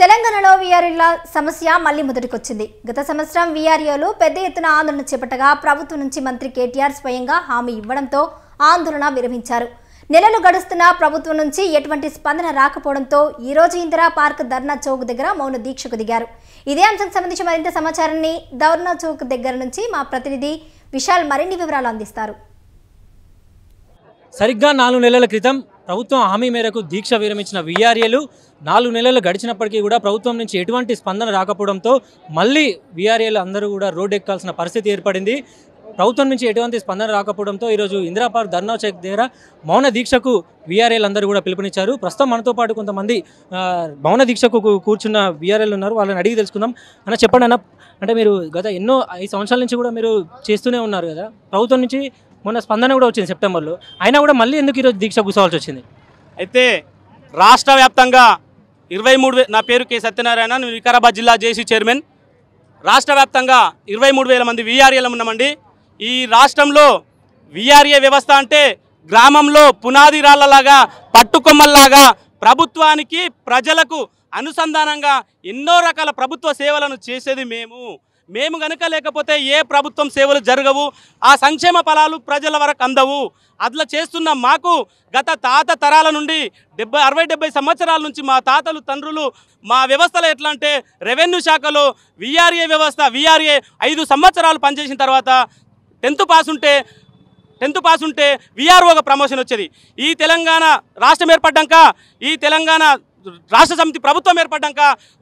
తెలంగాణలో వీఆర్ఏల సమస్య మళ్లీ మొదటికొచ్చింది గత సంవత్సరం వీఆర్ఏలు పెద్ద ఎత్తున ఆందోళన చేపట్టగా ప్రభుత్వం నుంచి మంత్రి కేటీఆర్ స్వయంగా హామీ ఇవ్వడంతో ఆందోళన విరమించారు నెలలు గడుస్తున్నా ప్రభుత్వం నుంచి ఎటువంటి స్పందన రాకపోవడంతో ఈ రోజు ఇందిరా పార్క్ ధర్నా చౌక్ దగ్గర మౌన దీక్షకు దిగారు ఇదే అంశం సంబంధించి మరింత సమాచారాన్ని ధర్నా చౌక్ దగ్గర నుంచి మా ప్రతినిధి విశాల్ మరిన్ని వివరాలు అందిస్తారు సరిగ్గా నాలుగు నెలల క్రితం ప్రభుత్వం హామీ మేరకు దీక్ష విరమించిన విఆర్ఏలు నాలుగు నెలలు గడిచినప్పటికీ కూడా ప్రభుత్వం నుంచి ఎటువంటి స్పందన రాకపోవడంతో మళ్ళీ విఆర్ఏలు అందరూ కూడా రోడ్ ఎక్కాల్సిన పరిస్థితి ఏర్పడింది ప్రభుత్వం నుంచి ఎటువంటి స్పందన రాకపోవడంతో ఈరోజు ఇందిరాపార్క్ ధర్నా చెక్ దగ్గర మౌన దీక్షకు విఆర్ఏలు అందరూ కూడా పిలుపునిచ్చారు ప్రస్తుతం మనతో పాటు కొంతమంది మౌన దీక్షకు కూర్చున్న విఆర్ఏలు ఉన్నారు వాళ్ళని అడిగి తెలుసుకుందాం అన్న చెప్పండి అన్న అంటే మీరు గత ఎన్నో ఐదు సంవత్సరాల నుంచి కూడా మీరు చేస్తూనే ఉన్నారు కదా ప్రభుత్వం నుంచి మొన్న స్పందన కూడా వచ్చింది సెప్టెంబర్లో అయినా కూడా మళ్ళీ ఎందుకు ఈరోజు దీక్ష కూర్చోవాల్సి వచ్చింది అయితే రాష్ట్ర వ్యాప్తంగా ఇరవై మూడు నా పేరు కె సత్యనారాయణ నేను వికారాబాద్ జిల్లా జేసీ చైర్మన్ రాష్ట్ర వ్యాప్తంగా ఇరవై మూడు వేల మంది విఆర్ఏలు ఉన్నామండి ఈ రాష్ట్రంలో వీఆర్ఏ వ్యవస్థ అంటే గ్రామంలో పునాది రాళ్లలాగా పట్టుకొమ్మల్లాగా ప్రభుత్వానికి ప్రజలకు అనుసంధానంగా ఎన్నో రకాల ప్రభుత్వ సేవలను చేసేది మేము మేము గనక లేకపోతే ఏ ప్రభుత్వం సేవలు జరగవు ఆ సంక్షేమ ఫలాలు ప్రజల వరకు అందవు అట్లా చేస్తున్న మాకు గత తాత తరాల నుండి డెబ్బై అరవై డెబ్బై సంవత్సరాల నుంచి మా తాతలు తండ్రులు మా వ్యవస్థలో ఎట్లా అంటే రెవెన్యూ శాఖలో విఆర్ఏ వ్యవస్థ విఆర్ఏ ఐదు సంవత్సరాలు పనిచేసిన తర్వాత టెన్త్ పాస్ ఉంటే టెన్త్ పాస్ ఉంటే విఆర్ఓగా ప్రమోషన్ వచ్చేది ఈ తెలంగాణ రాష్ట్రం ఏర్పడ్డాక ఈ తెలంగాణ రాష్ట్ర సమితి ప్రభుత్వం ఏర్పడ్డాక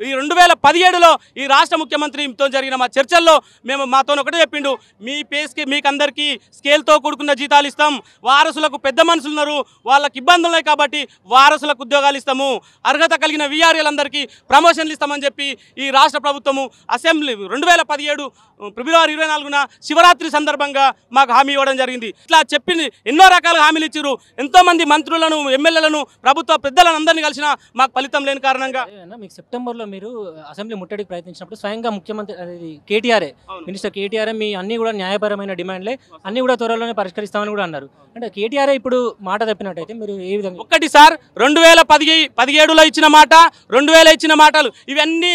ఈ రెండు వేల పదిహేడులో ఈ రాష్ట్ర ముఖ్యమంత్రితో జరిగిన మా చర్చల్లో మేము మాతో ఒకటే చెప్పిండు మీ పేస్కి మీకు అందరికీ స్కేల్తో కూడుకున్న జీతాలు ఇస్తాం వారసులకు పెద్ద మనుషులు ఉన్నారు వాళ్ళకి ఇబ్బందులు ఉన్నాయి కాబట్టి వారసులకు ఉద్యోగాలు ఇస్తాము అర్హత కలిగిన అందరికీ ప్రమోషన్లు ఇస్తామని చెప్పి ఈ రాష్ట్ర ప్రభుత్వము అసెంబ్లీ రెండు వేల పదిహేడు ఫిబ్రవరి ఇరవై నాలుగున శివరాత్రి సందర్భంగా మాకు హామీ ఇవ్వడం జరిగింది ఇట్లా చెప్పి ఎన్నో రకాల హామీలు ఇచ్చారు ఎంతోమంది మంత్రులను ఎమ్మెల్యేలను ప్రభుత్వ పెద్దలను అందరినీ కలిసిన మా ఫలితం లేని కారణంగా మీకు సెప్టెంబర్ లో మీరు అసెంబ్లీ ముట్టడికి ప్రయత్నించినప్పుడు స్వయంగా ముఖ్యమంత్రి కేటీఆర్ఏ మినిస్టర్ కేటీఆర్ మీ అన్ని కూడా న్యాయపరమైన డిమాండ్లే అన్ని కూడా త్వరలోనే పరిష్కరిస్తామని కూడా అన్నారు అంటే కేటీఆర్ ఇప్పుడు మాట తప్పినట్టయితే మీరు ఏ విధంగా ఒకటి సార్ రెండు వేల పదిహేడులో ఇచ్చిన మాట రెండు వేల ఇచ్చిన మాటలు ఇవన్నీ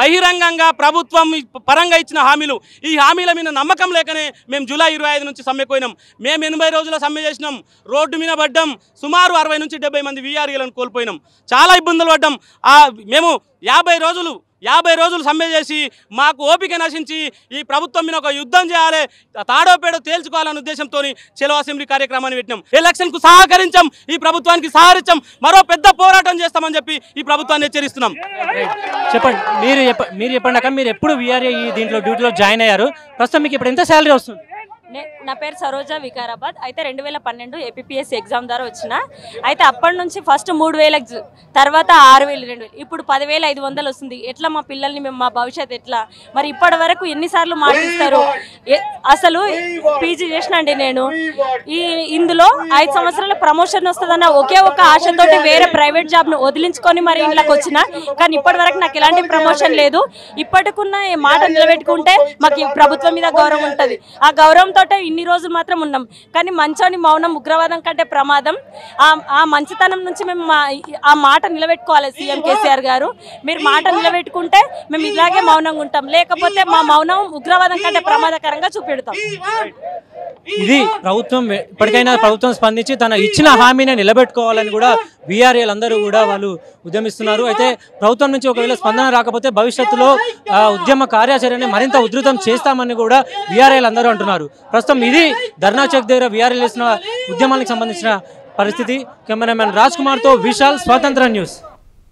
బహిరంగంగా ప్రభుత్వం పరంగా ఇచ్చిన హామీలు ఈ హామీల మీద నమ్మకం లేకనే మేము జూలై ఇరవై ఐదు నుంచి సమ్మె పోయినాం మేము ఎనభై రోజుల సమ్మె చేసినాం రోడ్డు మీద పడ్డాం సుమారు అరవై నుంచి డెబ్బై మంది వీఆర్ఈలను కోల్పోయినాం చాలా ఇబ్బందులు పడ్డాం మేము యాభై రోజులు యాభై రోజులు సమ్మె చేసి మాకు ఓపిక నశించి ఈ ప్రభుత్వం మీద ఒక యుద్ధం చేయాలి తాడోపేడో తేల్చుకోవాలనే ఉద్దేశంతో చెలో అసెంబ్లీ కార్యక్రమాన్ని పెట్టినాం ఎలక్షన్ కు సహకరించాం ఈ ప్రభుత్వానికి సహకరించాం మరో పెద్ద పోరాటం చేస్తామని చెప్పి ఈ ప్రభుత్వాన్ని హెచ్చరిస్తున్నాం చెప్పండి మీరు మీరు చెప్పండి అక్క మీరు ఎప్పుడు వీఆర్ఏ ఈ దీంట్లో డ్యూటీలో జాయిన్ అయ్యారు ప్రస్తుతం మీకు ఇప్పుడు ఎంత శాలరీ వస్తుంది నా పేరు సరోజ వికారాబాద్ అయితే రెండు వేల పన్నెండు ఏపీఎస్ ఎగ్జామ్ ద్వారా వచ్చిన అయితే అప్పటి నుంచి ఫస్ట్ మూడు వేల తర్వాత ఆరు వేలు రెండు వేలు ఇప్పుడు పదివేల ఐదు వందలు వస్తుంది ఎట్లా మా పిల్లల్ని మేము మా భవిష్యత్ ఎట్లా మరి ఇప్పటి వరకు ఎన్నిసార్లు మాట్లాడతారు అసలు పీజీ చేసినండి నేను ఈ ఇందులో ఐదు సంవత్సరాల ప్రమోషన్ వస్తుందన్న ఒకే ఒక ఆశతోటి వేరే ప్రైవేట్ జాబ్ను వదిలించుకొని మరి ఇంట్లోకి వచ్చిన కానీ ఇప్పటి వరకు నాకు ఎలాంటి ప్రమోషన్ లేదు ఇప్పటికున్న మాట నిలబెట్టుకుంటే మాకు ప్రభుత్వం మీద గౌరవం ఉంటుంది ఆ గౌరవం మంచంతో ఇన్ని రోజులు మాత్రం ఉన్నాం కానీ మంచోని మౌనం ఉగ్రవాదం కంటే ప్రమాదం ఆ మంచితనం నుంచి మేము ఆ మాట నిలబెట్టుకోవాలి సీఎం కేసీఆర్ గారు మీరు మాట నిలబెట్టుకుంటే మేము ఇలాగే మౌనంగా ఉంటాం లేకపోతే మా మౌనం ఉగ్రవాదం కంటే ప్రమాదకరంగా చూపెడతాం ఇది ప్రభుత్వం ఇప్పటికైనా ప్రభుత్వం స్పందించి తన ఇచ్చిన హామీని నిలబెట్టుకోవాలని కూడా బీఆర్ఏలు అందరూ కూడా వాళ్ళు ఉద్యమిస్తున్నారు అయితే ప్రభుత్వం నుంచి ఒకవేళ స్పందన రాకపోతే భవిష్యత్తులో ఉద్యమ కార్యాచరణని మరింత ఉధృతం చేస్తామని కూడా బీఆర్ఏలు అందరూ అంటున్నారు ప్రస్తుతం ఇది ధర్నా చౌక్ దగ్గర బీఆర్ఏలు చేసిన ఉద్యమానికి సంబంధించిన పరిస్థితి కెమెరామెన్ రాజ్ కుమార్తో విశాల్ స్వాతంత్ర న్యూస్